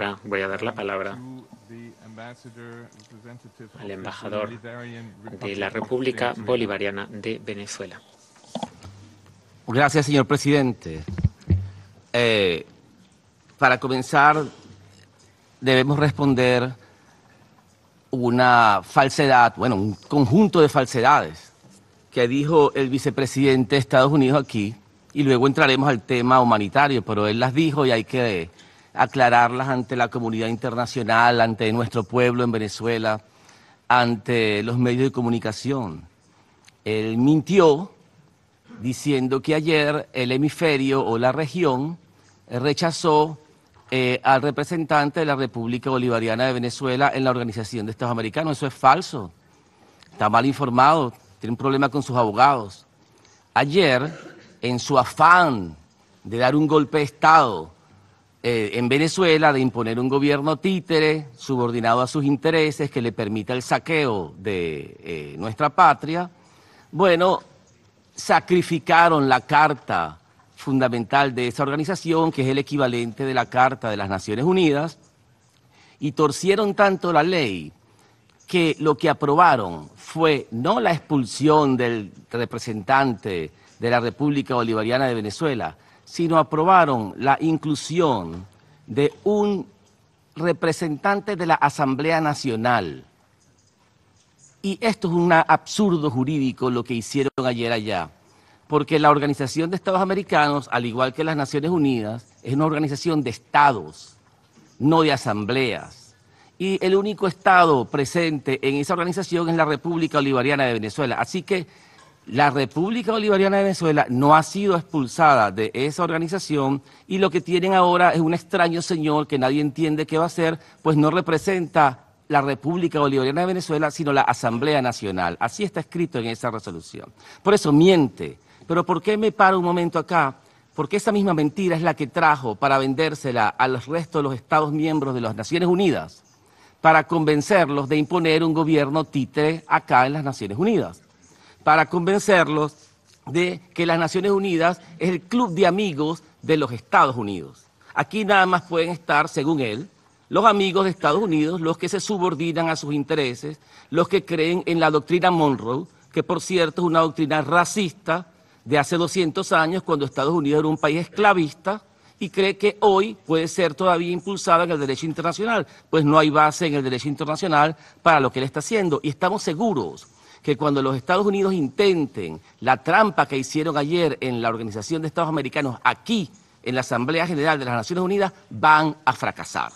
Ahora voy a dar la palabra al embajador de la República Bolivariana de Venezuela. Gracias, señor presidente. Eh, para comenzar, debemos responder una falsedad, bueno, un conjunto de falsedades que dijo el vicepresidente de Estados Unidos aquí, y luego entraremos al tema humanitario, pero él las dijo y hay que aclararlas ante la comunidad internacional, ante nuestro pueblo en Venezuela, ante los medios de comunicación. Él mintió diciendo que ayer el hemisferio o la región rechazó eh, al representante de la República Bolivariana de Venezuela en la Organización de Estados Americanos. Eso es falso. Está mal informado, tiene un problema con sus abogados. Ayer, en su afán de dar un golpe de Estado, eh, en Venezuela de imponer un gobierno títere subordinado a sus intereses que le permita el saqueo de eh, nuestra patria, bueno, sacrificaron la carta fundamental de esa organización, que es el equivalente de la Carta de las Naciones Unidas, y torcieron tanto la ley que lo que aprobaron fue no la expulsión del representante de la República Bolivariana de Venezuela, sino aprobaron la inclusión de un representante de la Asamblea Nacional. Y esto es un absurdo jurídico lo que hicieron ayer allá, porque la Organización de Estados Americanos, al igual que las Naciones Unidas, es una organización de estados, no de asambleas. Y el único estado presente en esa organización es la República Bolivariana de Venezuela. Así que la República Bolivariana de Venezuela no ha sido expulsada de esa organización y lo que tienen ahora es un extraño señor que nadie entiende qué va a hacer, pues no representa la República Bolivariana de Venezuela, sino la Asamblea Nacional. Así está escrito en esa resolución. Por eso miente. Pero ¿por qué me paro un momento acá? Porque esa misma mentira es la que trajo para vendérsela al resto de los Estados miembros de las Naciones Unidas, para convencerlos de imponer un gobierno títere acá en las Naciones Unidas para convencerlos de que las Naciones Unidas es el club de amigos de los Estados Unidos. Aquí nada más pueden estar, según él, los amigos de Estados Unidos, los que se subordinan a sus intereses, los que creen en la doctrina Monroe, que por cierto es una doctrina racista de hace 200 años, cuando Estados Unidos era un país esclavista, y cree que hoy puede ser todavía impulsada en el derecho internacional, pues no hay base en el derecho internacional para lo que él está haciendo. Y estamos seguros que cuando los Estados Unidos intenten la trampa que hicieron ayer en la Organización de Estados Americanos aquí, en la Asamblea General de las Naciones Unidas, van a fracasar.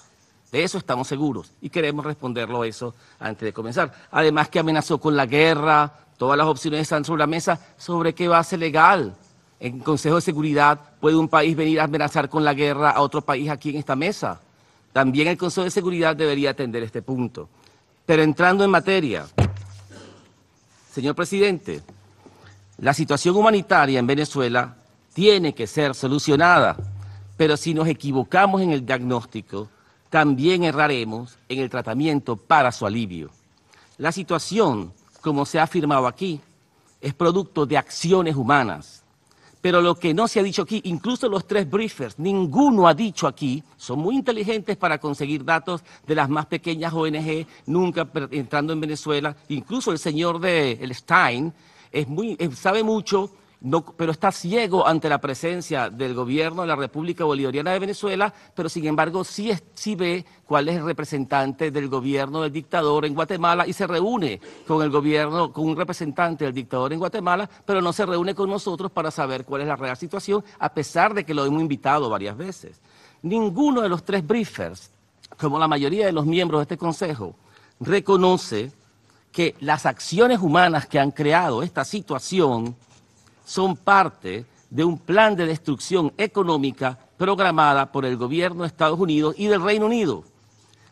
De eso estamos seguros y queremos responderlo eso antes de comenzar. Además que amenazó con la guerra, todas las opciones están sobre la mesa sobre qué base legal. En Consejo de Seguridad puede un país venir a amenazar con la guerra a otro país aquí en esta mesa. También el Consejo de Seguridad debería atender este punto. Pero entrando en materia, Señor presidente, la situación humanitaria en Venezuela tiene que ser solucionada, pero si nos equivocamos en el diagnóstico, también erraremos en el tratamiento para su alivio. La situación, como se ha afirmado aquí, es producto de acciones humanas, pero lo que no se ha dicho aquí, incluso los tres briefers, ninguno ha dicho aquí, son muy inteligentes para conseguir datos de las más pequeñas ONG, nunca entrando en Venezuela. Incluso el señor de el Stein es muy, eh, sabe mucho no, pero está ciego ante la presencia del gobierno de la República Bolivariana de Venezuela, pero sin embargo sí, sí ve cuál es el representante del gobierno del dictador en Guatemala y se reúne con el gobierno, con un representante del dictador en Guatemala, pero no se reúne con nosotros para saber cuál es la real situación, a pesar de que lo hemos invitado varias veces. Ninguno de los tres briefers, como la mayoría de los miembros de este Consejo, reconoce que las acciones humanas que han creado esta situación son parte de un plan de destrucción económica programada por el gobierno de Estados Unidos y del Reino Unido,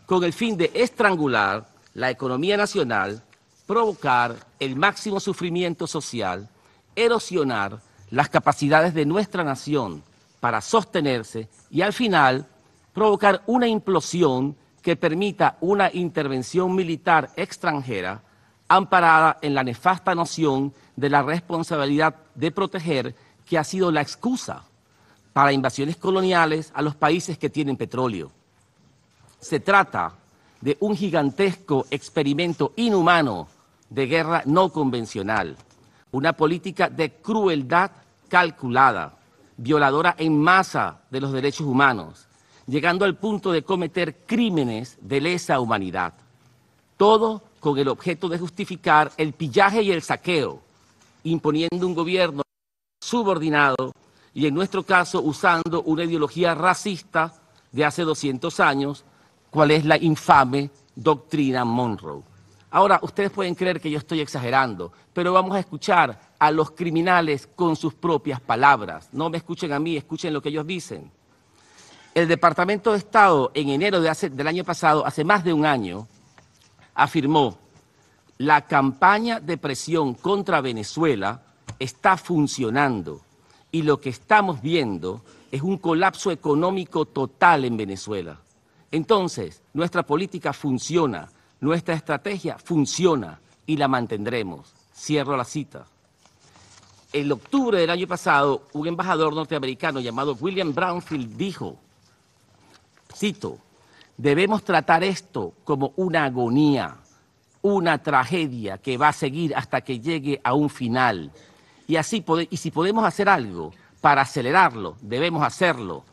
con el fin de estrangular la economía nacional, provocar el máximo sufrimiento social, erosionar las capacidades de nuestra nación para sostenerse y al final provocar una implosión que permita una intervención militar extranjera amparada en la nefasta noción de la responsabilidad de proteger que ha sido la excusa para invasiones coloniales a los países que tienen petróleo. Se trata de un gigantesco experimento inhumano de guerra no convencional, una política de crueldad calculada, violadora en masa de los derechos humanos, llegando al punto de cometer crímenes de lesa humanidad. Todo con el objeto de justificar el pillaje y el saqueo, imponiendo un gobierno subordinado y en nuestro caso usando una ideología racista de hace 200 años, cuál es la infame doctrina Monroe. Ahora, ustedes pueden creer que yo estoy exagerando, pero vamos a escuchar a los criminales con sus propias palabras. No me escuchen a mí, escuchen lo que ellos dicen. El Departamento de Estado en enero del año pasado, hace más de un año, afirmó, la campaña de presión contra Venezuela está funcionando y lo que estamos viendo es un colapso económico total en Venezuela. Entonces, nuestra política funciona, nuestra estrategia funciona y la mantendremos. Cierro la cita. En octubre del año pasado, un embajador norteamericano llamado William Brownfield dijo, cito, Debemos tratar esto como una agonía, una tragedia que va a seguir hasta que llegue a un final. Y, así y si podemos hacer algo para acelerarlo, debemos hacerlo,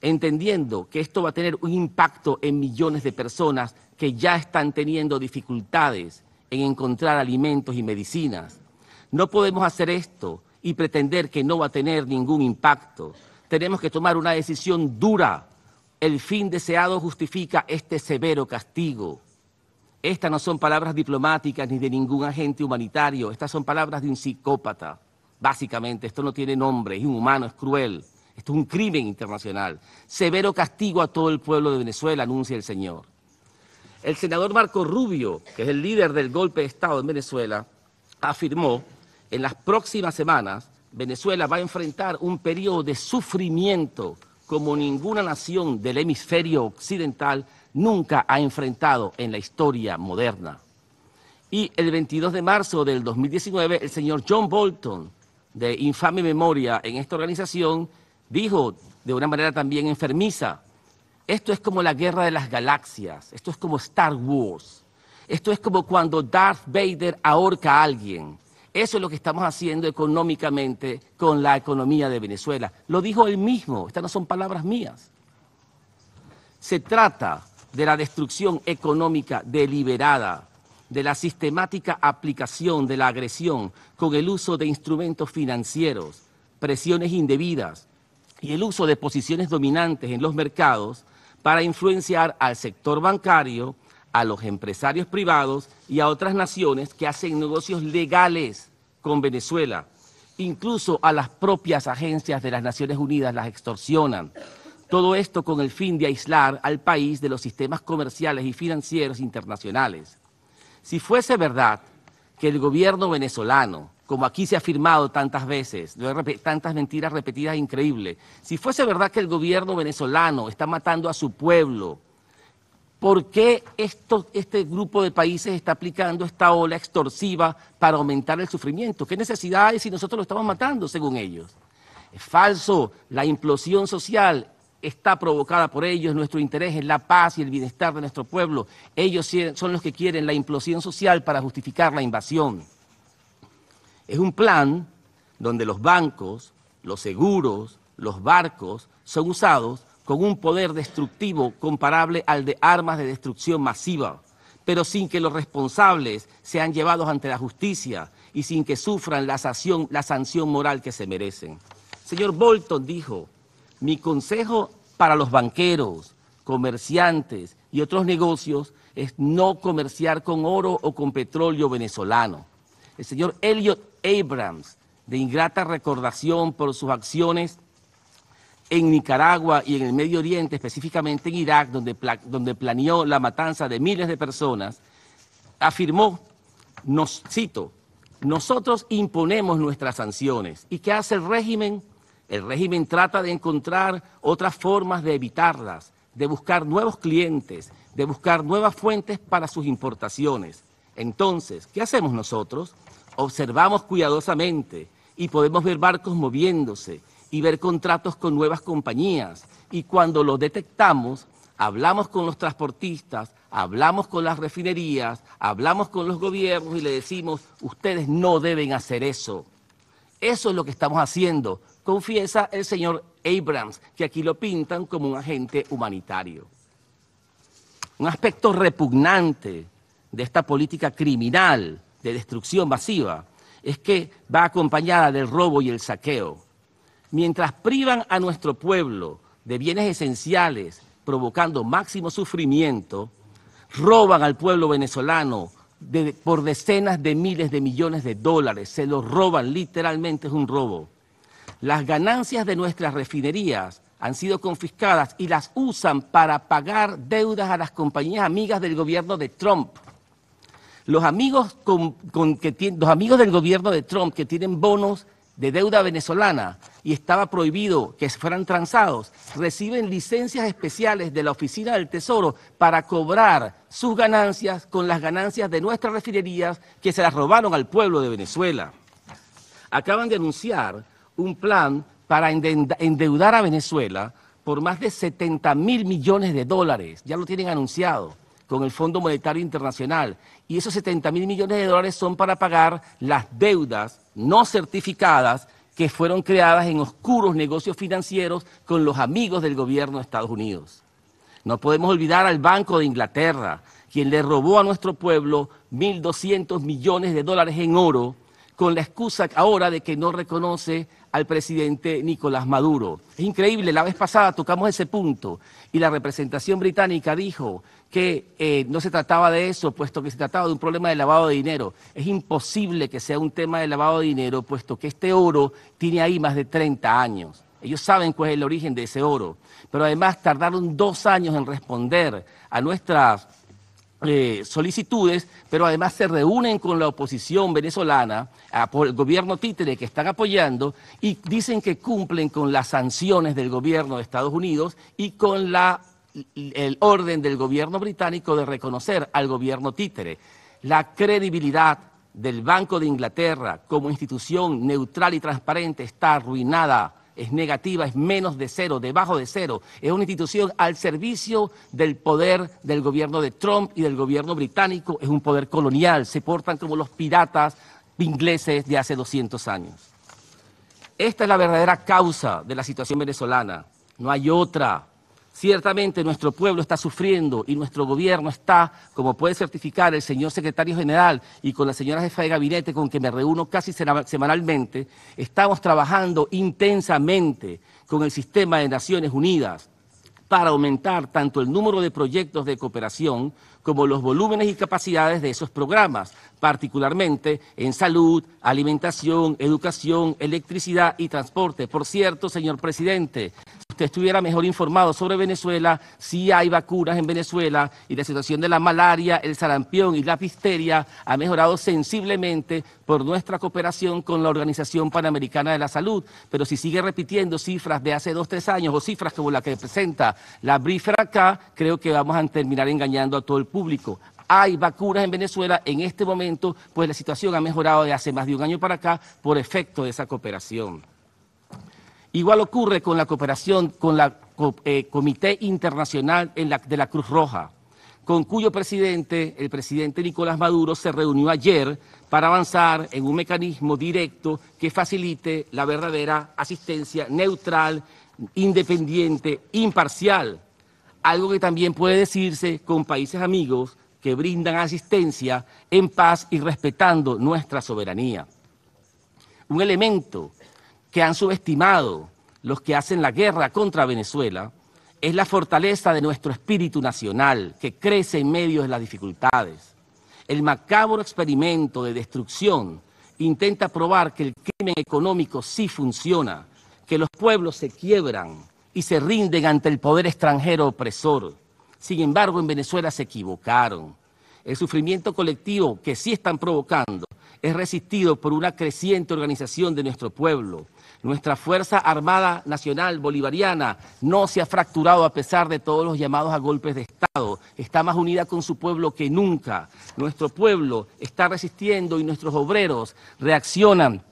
entendiendo que esto va a tener un impacto en millones de personas que ya están teniendo dificultades en encontrar alimentos y medicinas. No podemos hacer esto y pretender que no va a tener ningún impacto. Tenemos que tomar una decisión dura el fin deseado justifica este severo castigo. Estas no son palabras diplomáticas ni de ningún agente humanitario, estas son palabras de un psicópata. Básicamente, esto no tiene nombre, es inhumano, es cruel, esto es un crimen internacional. Severo castigo a todo el pueblo de Venezuela, anuncia el Señor. El senador Marco Rubio, que es el líder del golpe de Estado en Venezuela, afirmó, en las próximas semanas, Venezuela va a enfrentar un periodo de sufrimiento como ninguna nación del hemisferio occidental nunca ha enfrentado en la historia moderna. Y el 22 de marzo del 2019, el señor John Bolton, de infame memoria en esta organización, dijo de una manera también enfermiza, esto es como la guerra de las galaxias, esto es como Star Wars, esto es como cuando Darth Vader ahorca a alguien. Eso es lo que estamos haciendo económicamente con la economía de Venezuela. Lo dijo él mismo, estas no son palabras mías. Se trata de la destrucción económica deliberada, de la sistemática aplicación de la agresión con el uso de instrumentos financieros, presiones indebidas y el uso de posiciones dominantes en los mercados para influenciar al sector bancario a los empresarios privados y a otras naciones que hacen negocios legales con Venezuela. Incluso a las propias agencias de las Naciones Unidas las extorsionan. Todo esto con el fin de aislar al país de los sistemas comerciales y financieros internacionales. Si fuese verdad que el gobierno venezolano, como aquí se ha afirmado tantas veces, tantas mentiras repetidas increíbles, si fuese verdad que el gobierno venezolano está matando a su pueblo, por qué este grupo de países está aplicando esta ola extorsiva para aumentar el sufrimiento. ¿Qué necesidad hay si nosotros lo estamos matando, según ellos? Es falso, la implosión social está provocada por ellos, nuestro interés es la paz y el bienestar de nuestro pueblo. Ellos son los que quieren la implosión social para justificar la invasión. Es un plan donde los bancos, los seguros, los barcos son usados con un poder destructivo comparable al de armas de destrucción masiva, pero sin que los responsables sean llevados ante la justicia y sin que sufran la sanción, moral que se merecen. Señor Bolton dijo, mi consejo para los banqueros, comerciantes y otros negocios es no comerciar con oro o con petróleo venezolano. El señor Elliot Abrams, de ingrata recordación por sus acciones en Nicaragua y en el Medio Oriente, específicamente en Irak, donde, planeó la matanza de miles de personas, afirmó, nos cito, nosotros imponemos nuestras sanciones. ¿Y qué hace el régimen? El régimen trata de encontrar otras formas de evitarlas, de buscar nuevos clientes, de buscar nuevas fuentes para sus importaciones. Entonces, ¿qué hacemos nosotros? Observamos cuidadosamente y podemos ver barcos moviéndose y ver contratos con nuevas compañías. Y cuando lo detectamos, hablamos con los transportistas, hablamos con las refinerías, hablamos con los gobiernos y le decimos, ustedes no deben hacer eso. Eso es lo que estamos haciendo, confiesa el señor Abrams, que aquí lo pintan como un agente humanitario. Un aspecto repugnante de esta política criminal de destrucción masiva es que va acompañada del robo y el saqueo. Mientras privan a nuestro pueblo de bienes esenciales, provocando máximo sufrimiento, roban al pueblo venezolano por decenas de miles de millones de dólares, se los roban, literalmente es un robo. Las ganancias de nuestras refinerías han sido confiscadas y las usan para pagar deudas a las compañías amigas del gobierno de Trump. Los amigos, los amigos del gobierno de Trump que tienen bonos de deuda venezolana y estaba prohibido que fueran transados, reciben licencias especiales de la Oficina del Tesoro para cobrar sus ganancias con las ganancias de nuestras refinerías que se las robaron al pueblo de Venezuela. Acaban de anunciar un plan para endeudar a Venezuela por más de 70 mil millones de dólares, ya lo tienen anunciado con el Fondo Monetario Internacional. Y esos 70 mil millones de dólares son para pagar las deudas no certificadas que fueron creadas en oscuros negocios financieros con los amigos del gobierno de Estados Unidos. No podemos olvidar al Banco de Inglaterra, quien le robó a nuestro pueblo 1.200 millones de dólares en oro con la excusa ahora de que no reconoce al presidente Nicolás Maduro. Es increíble, la vez pasada tocamos ese punto y la representación británica dijo que eh, no se trataba de eso, puesto que se trataba de un problema de lavado de dinero. Es imposible que sea un tema de lavado de dinero, puesto que este oro tiene ahí más de 30 años. Ellos saben cuál es el origen de ese oro, pero además tardaron dos años en responder a nuestras eh, solicitudes, pero además se reúnen con la oposición venezolana, por el gobierno títere que están apoyando, y dicen que cumplen con las sanciones del gobierno de Estados Unidos y con la, el orden del gobierno británico de reconocer al gobierno títere. La credibilidad del Banco de Inglaterra como institución neutral y transparente está arruinada es negativa, es menos de cero, debajo de cero. Es una institución al servicio del poder del gobierno de Trump y del gobierno británico. Es un poder colonial. Se portan como los piratas ingleses de hace 200 años. Esta es la verdadera causa de la situación venezolana. No hay otra. Ciertamente nuestro pueblo está sufriendo y nuestro gobierno está, como puede certificar el señor secretario general y con la señora jefa de gabinete con que me reúno casi semanalmente, estamos trabajando intensamente con el sistema de Naciones Unidas para aumentar tanto el número de proyectos de cooperación como los volúmenes y capacidades de esos programas, particularmente en salud, alimentación, educación, electricidad y transporte. Por cierto, señor presidente, estuviera mejor informado sobre Venezuela, si hay vacunas en Venezuela y la situación de la malaria, el sarampión y la pisteria ha mejorado sensiblemente por nuestra cooperación con la Organización Panamericana de la Salud, pero si sigue repitiendo cifras de hace dos, tres años o cifras como la que presenta la brífera acá, creo que vamos a terminar engañando a todo el público hay vacunas en Venezuela, en este momento, pues la situación ha mejorado de hace más de un año para acá por efecto de esa cooperación. Igual ocurre con la cooperación con la eh, Comité Internacional de la Cruz Roja, con cuyo presidente, el presidente Nicolás Maduro, se reunió ayer para avanzar en un mecanismo directo que facilite la verdadera asistencia neutral, independiente, imparcial, algo que también puede decirse con países amigos que brindan asistencia en paz y respetando nuestra soberanía. Un elemento que han subestimado los que hacen la guerra contra Venezuela es la fortaleza de nuestro espíritu nacional que crece en medio de las dificultades. El macabro experimento de destrucción intenta probar que el crimen económico sí funciona, que los pueblos se quiebran y se rinden ante el poder extranjero opresor. Sin embargo, en Venezuela se equivocaron. El sufrimiento colectivo que sí están provocando es resistido por una creciente organización de nuestro pueblo, nuestra Fuerza Armada Nacional Bolivariana no se ha fracturado a pesar de todos los llamados a golpes de Estado. Está más unida con su pueblo que nunca. Nuestro pueblo está resistiendo y nuestros obreros reaccionan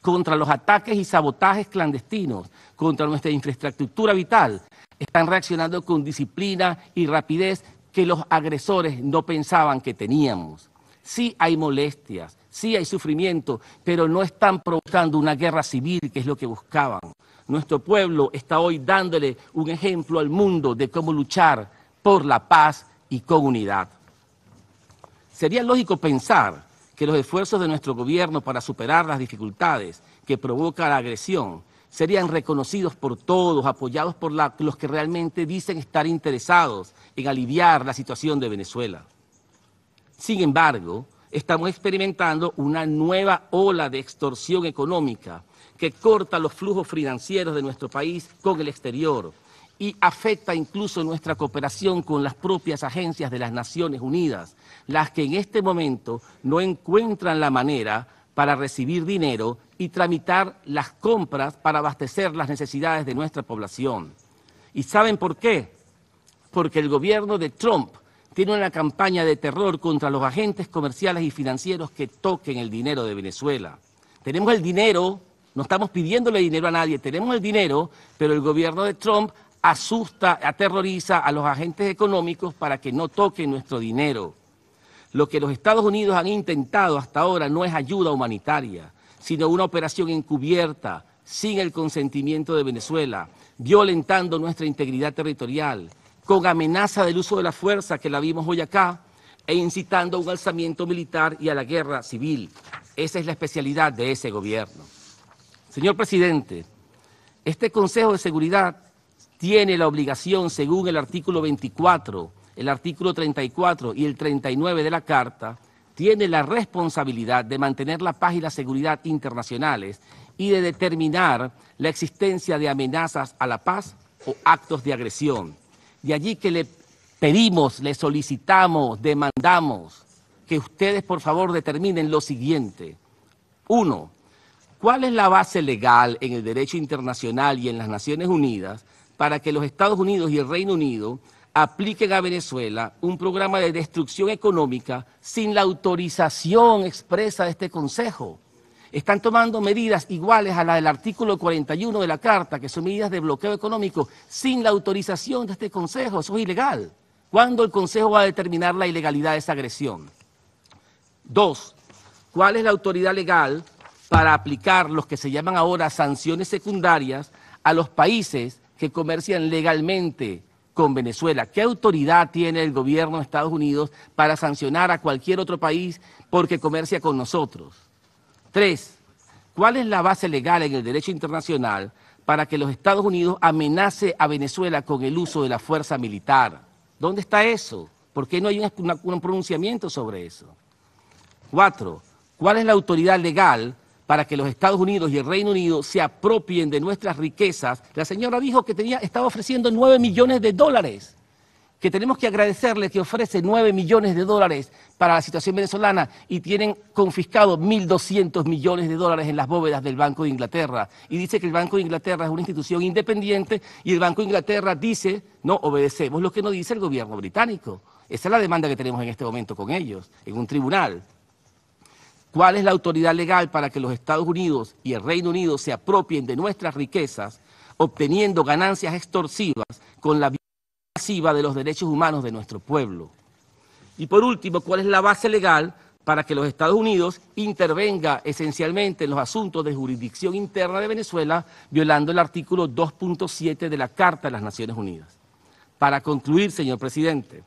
contra los ataques y sabotajes clandestinos, contra nuestra infraestructura vital. Están reaccionando con disciplina y rapidez que los agresores no pensaban que teníamos sí hay molestias, sí hay sufrimiento, pero no están provocando una guerra civil, que es lo que buscaban. Nuestro pueblo está hoy dándole un ejemplo al mundo de cómo luchar por la paz y con unidad. Sería lógico pensar que los esfuerzos de nuestro gobierno para superar las dificultades que provoca la agresión serían reconocidos por todos, apoyados por los que realmente dicen estar interesados en aliviar la situación de Venezuela. Sin embargo, estamos experimentando una nueva ola de extorsión económica que corta los flujos financieros de nuestro país con el exterior y afecta incluso nuestra cooperación con las propias agencias de las Naciones Unidas, las que en este momento no encuentran la manera para recibir dinero y tramitar las compras para abastecer las necesidades de nuestra población. ¿Y saben por qué? Porque el gobierno de Trump tiene una campaña de terror contra los agentes comerciales y financieros que toquen el dinero de Venezuela. Tenemos el dinero, no estamos pidiéndole dinero a nadie, tenemos el dinero, pero el gobierno de Trump asusta, aterroriza a los agentes económicos para que no toquen nuestro dinero. Lo que los Estados Unidos han intentado hasta ahora no es ayuda humanitaria, sino una operación encubierta, sin el consentimiento de Venezuela, violentando nuestra integridad territorial, con amenaza del uso de la fuerza que la vimos hoy acá, e incitando a un alzamiento militar y a la guerra civil. Esa es la especialidad de ese gobierno. Señor presidente, este Consejo de Seguridad tiene la obligación, según el artículo 24, el artículo 34 y el 39 de la Carta, tiene la responsabilidad de mantener la paz y la seguridad internacionales y de determinar la existencia de amenazas a la paz o actos de agresión. Y allí que le pedimos, le solicitamos, demandamos que ustedes por favor determinen lo siguiente. Uno, ¿cuál es la base legal en el derecho internacional y en las Naciones Unidas para que los Estados Unidos y el Reino Unido apliquen a Venezuela un programa de destrucción económica sin la autorización expresa de este Consejo? están tomando medidas iguales a las del artículo 41 de la Carta, que son medidas de bloqueo económico, sin la autorización de este Consejo. Eso es ilegal. ¿Cuándo el Consejo va a determinar la ilegalidad de esa agresión? Dos, ¿cuál es la autoridad legal para aplicar los que se llaman ahora sanciones secundarias a los países que comercian legalmente con Venezuela. ¿Qué autoridad tiene el gobierno de Estados Unidos para sancionar a cualquier otro país porque comercia con nosotros? Tres, ¿cuál es la base legal en el derecho internacional para que los Estados Unidos amenace a Venezuela con el uso de la fuerza militar? ¿Dónde está eso? ¿Por qué no hay un pronunciamiento sobre eso? Cuatro, ¿cuál es la autoridad legal para que los Estados Unidos y el Reino Unido se apropien de nuestras riquezas? La señora dijo que tenía, estaba ofreciendo nueve millones de dólares, que tenemos que agradecerle que ofrece nueve millones de dólares para la situación venezolana y tienen confiscado 1.200 millones de dólares en las bóvedas del Banco de Inglaterra. Y dice que el Banco de Inglaterra es una institución independiente y el Banco de Inglaterra dice, no, obedecemos lo que nos dice el gobierno británico. Esa es la demanda que tenemos en este momento con ellos, en un tribunal. ¿Cuál es la autoridad legal para que los Estados Unidos y el Reino Unido se apropien de nuestras riquezas, obteniendo ganancias extorsivas con la masiva de los derechos humanos de nuestro pueblo? Y por último, ¿cuál es la base legal para que los Estados Unidos intervenga esencialmente en los asuntos de jurisdicción interna de Venezuela, violando el artículo 2.7 de la Carta de las Naciones Unidas? Para concluir, señor presidente,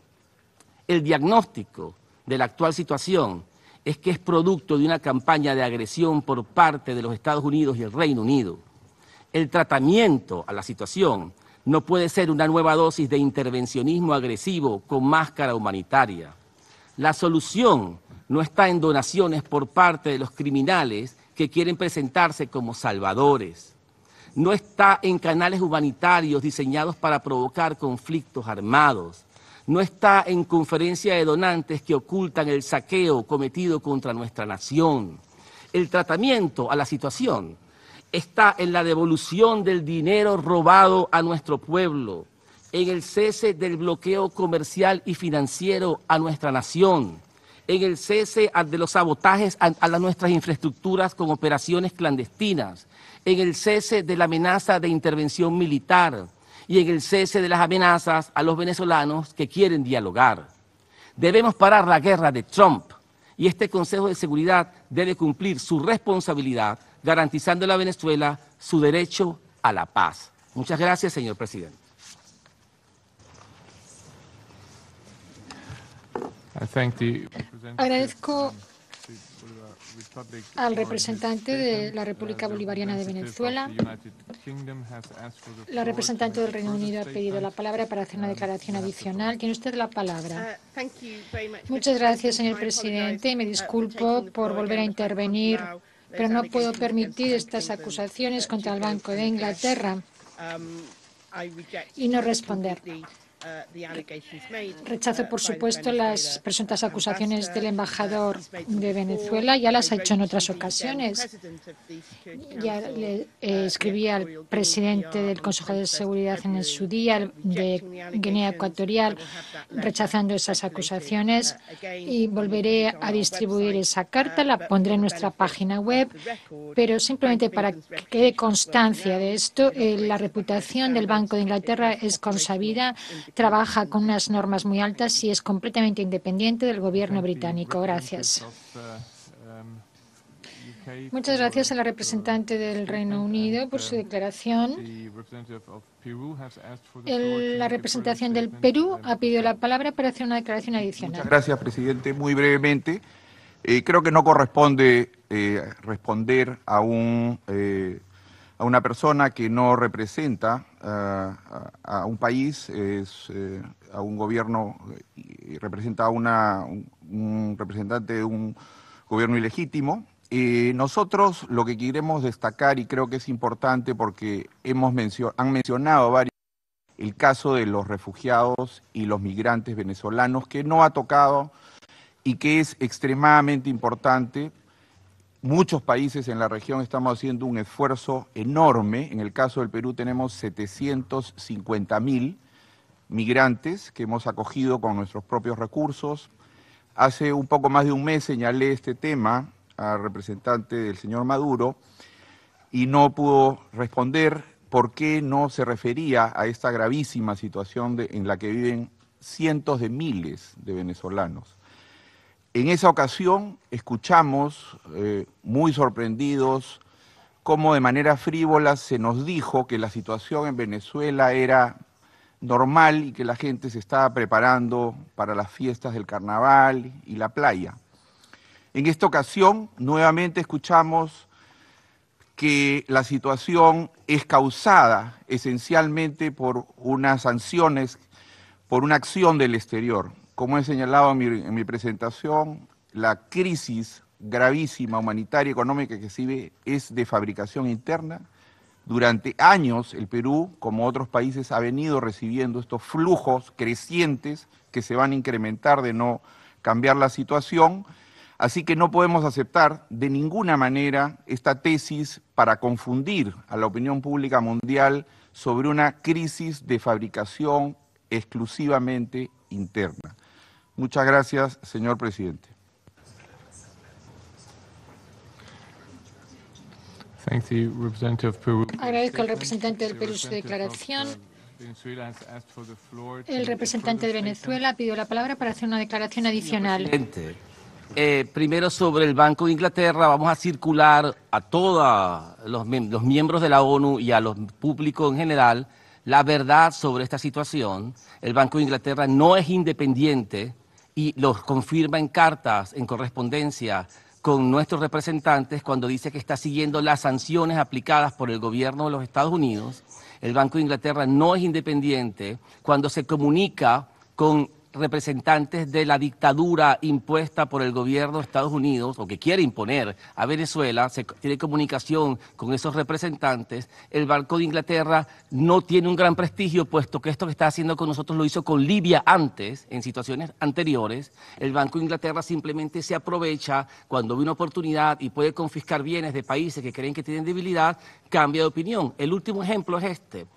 el diagnóstico de la actual situación es que es producto de una campaña de agresión por parte de los Estados Unidos y el Reino Unido. El tratamiento a la situación no puede ser una nueva dosis de intervencionismo agresivo con máscara humanitaria. La solución no está en donaciones por parte de los criminales que quieren presentarse como salvadores. No está en canales humanitarios diseñados para provocar conflictos armados. No está en conferencias de donantes que ocultan el saqueo cometido contra nuestra nación. El tratamiento a la situación está en la devolución del dinero robado a nuestro pueblo, en el cese del bloqueo comercial y financiero a nuestra nación, en el cese de los sabotajes a, nuestras infraestructuras con operaciones clandestinas, en el cese de la amenaza de intervención militar y en el cese de las amenazas a los venezolanos que quieren dialogar. Debemos parar la guerra de Trump y este Consejo de Seguridad debe cumplir su responsabilidad garantizando a la Venezuela su derecho a la paz. Muchas gracias, señor presidente. Agradezco al representante de la República Bolivariana de Venezuela. La representante del Reino Unido ha pedido la palabra para hacer una um, declaración adicional. Tiene usted la palabra. Uh, Muchas gracias, señor presidente, y me uh, disculpo por volver a intervenir, pero no puedo permitir estas acusaciones uh, contra el Banco de Inglaterra um, y no responder. Eh, Rechazo, por eh, supuesto, las presuntas acusaciones del embajador de Venezuela. Ya las ha hecho en otras ocasiones. Ya le eh, escribí al presidente del Consejo de Seguridad en su día de Guinea Ecuatorial rechazando esas acusaciones uh, y volveré a distribuir esa uh, carta. La pondré en nuestra página web, pero simplemente para que quede constancia de esto, la reputación del Banco de Inglaterra es consabida trabaja con unas normas muy altas y es completamente independiente del gobierno británico. Gracias. Uh, um, Muchas gracias a la representante del Reino Unido por su declaración. la representación del Perú ha pedido la palabra para hacer una declaración adicional. Muchas gracias, presidente. Muy brevemente, eh, creo que no corresponde eh, responder a un eh, a una persona que no representa eh, a, un país, es, eh, a un gobierno, y representa a una, un, representante de un gobierno ilegítimo. nosotros lo que queremos destacar, y creo que es importante porque hemos han mencionado varios el caso de los refugiados y los migrantes venezolanos, que no ha tocado y que es extremadamente importante Muchos países en la región estamos haciendo un esfuerzo enorme. En el caso del Perú tenemos 750 mil migrantes que hemos acogido con nuestros propios recursos. Hace un poco más de un mes señalé este tema al representante del señor Maduro y no pudo responder por qué no se refería a esta gravísima situación en la que viven cientos de miles de venezolanos. En esa ocasión escuchamos, eh, muy sorprendidos, cómo de manera frívola se nos dijo que la situación en Venezuela era normal y que la gente se estaba preparando para las fiestas del carnaval y la playa. En esta ocasión, nuevamente escuchamos que la situación es causada esencialmente por unas sanciones, por una acción del exterior. Como he señalado en mi, presentación, la crisis gravísima humanitaria y económica que se vive es de fabricación interna. Durante años el Perú, como otros países, ha venido recibiendo estos flujos crecientes que se van a incrementar de no cambiar la situación. Así que no podemos aceptar de ninguna manera esta tesis para confundir a la opinión pública mundial sobre una crisis de fabricación exclusivamente interna. Muchas gracias, señor presidente. Agradezco al representante del Perú su declaración. El representante de Venezuela pidió la palabra para hacer una declaración adicional. Eh, primero sobre el Banco de Inglaterra, vamos a circular a todos los, miembros de la ONU y a los públicos en general la verdad sobre esta situación. El Banco de Inglaterra no es independiente y lo confirma en cartas, en correspondencia con nuestros representantes cuando dice que está siguiendo las sanciones aplicadas por el gobierno de los Estados Unidos. El Banco de Inglaterra no es independiente cuando se comunica con representantes de la dictadura impuesta por el gobierno de Estados Unidos o que quiere imponer a Venezuela, se tiene comunicación con esos representantes, el Banco de Inglaterra no tiene un gran prestigio, puesto que esto que está haciendo con nosotros lo hizo con Libia antes, en situaciones anteriores, el Banco de Inglaterra simplemente se aprovecha cuando ve una oportunidad y puede confiscar bienes de países que creen que tienen debilidad, cambia de opinión. El último ejemplo es este.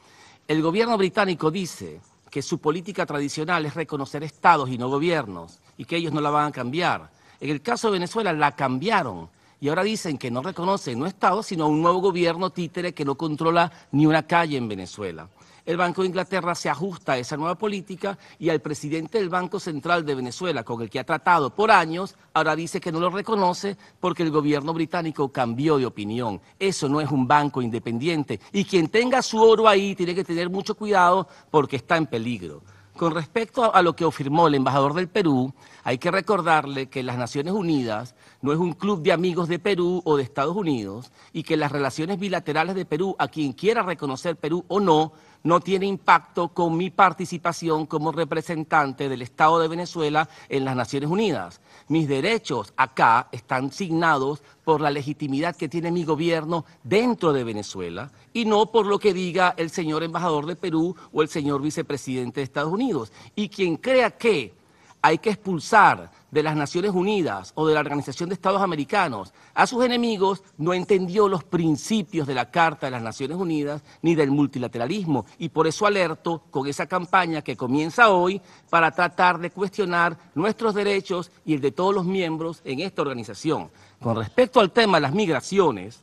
El gobierno británico dice que su política tradicional es reconocer estados y no gobiernos, y que ellos no la van a cambiar. En el caso de Venezuela la cambiaron, y ahora dicen que no reconocen no estados, sino un nuevo gobierno títere que no controla ni una calle en Venezuela. El Banco de Inglaterra se ajusta a esa nueva política y al presidente del Banco Central de Venezuela, con el que ha tratado por años, ahora dice que no lo reconoce porque el gobierno británico cambió de opinión. Eso no es un banco independiente. Y quien tenga su oro ahí tiene que tener mucho cuidado porque está en peligro. Con respecto a lo que afirmó el embajador del Perú, hay que recordarle que las Naciones Unidas no es un club de amigos de Perú o de Estados Unidos y que las relaciones bilaterales de Perú, a quien quiera reconocer Perú o no, no tiene impacto con mi participación como representante del Estado de Venezuela en las Naciones Unidas. Mis derechos acá están signados por la legitimidad que tiene mi gobierno dentro de Venezuela y no por lo que diga el señor embajador de Perú o el señor vicepresidente de Estados Unidos. Y quien crea que hay que expulsar de las Naciones Unidas o de la Organización de Estados Americanos a sus enemigos, no entendió los principios de la Carta de las Naciones Unidas ni del multilateralismo. Y por eso alerto con esa campaña que comienza hoy para tratar de cuestionar nuestros derechos y el de todos los miembros en esta organización. Con respecto al tema de las migraciones,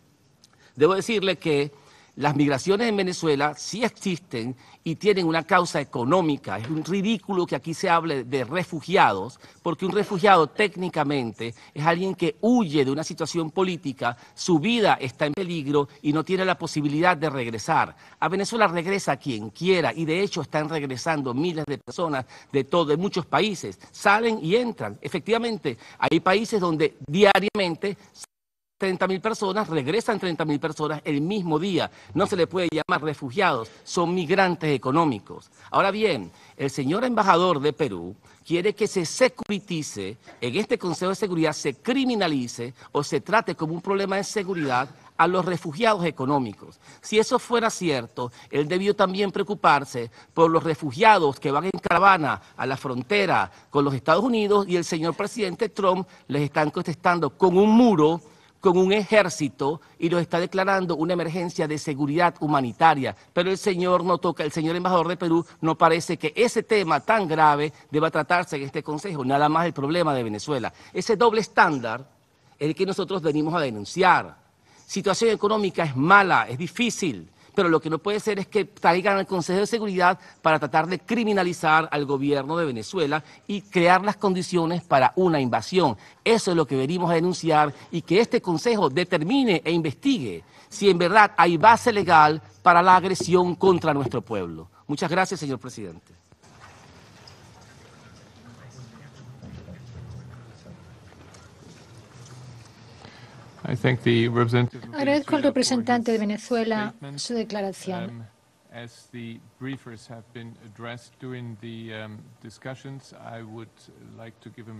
debo decirle que las migraciones en Venezuela sí existen y tienen una causa económica. Es un ridículo que aquí se hable de refugiados, porque un refugiado técnicamente es alguien que huye de una situación política, su vida está en peligro y no tiene la posibilidad de regresar. A Venezuela regresa quien quiera y de hecho están regresando miles de personas de todo, de muchos países. Salen y entran. Efectivamente, hay países donde diariamente 30.000 personas, regresan 30.000 personas el mismo día. No se le puede llamar refugiados, son migrantes económicos. Ahora bien, el señor embajador de Perú quiere que se securitice, en este Consejo de Seguridad se criminalice o se trate como un problema de seguridad a los refugiados económicos. Si eso fuera cierto, él debió también preocuparse por los refugiados que van en caravana a la frontera con los Estados Unidos y el señor presidente Trump les están contestando con un muro con un ejército y lo está declarando una emergencia de seguridad humanitaria. Pero el señor no toca, el señor embajador de Perú no parece que ese tema tan grave deba tratarse en este Consejo, nada más el problema de Venezuela. Ese doble estándar es el que nosotros venimos a denunciar. Situación económica es mala, es difícil pero lo que no puede ser es que traigan al Consejo de Seguridad para tratar de criminalizar al gobierno de Venezuela y crear las condiciones para una invasión. Eso es lo que venimos a denunciar y que este Consejo determine e investigue si en verdad hay base legal para la agresión contra nuestro pueblo. Muchas gracias, señor presidente. Agradezco al representante de Venezuela su declaración. Um, as the briefers have been addressed during the um, discussions, I would like to give him a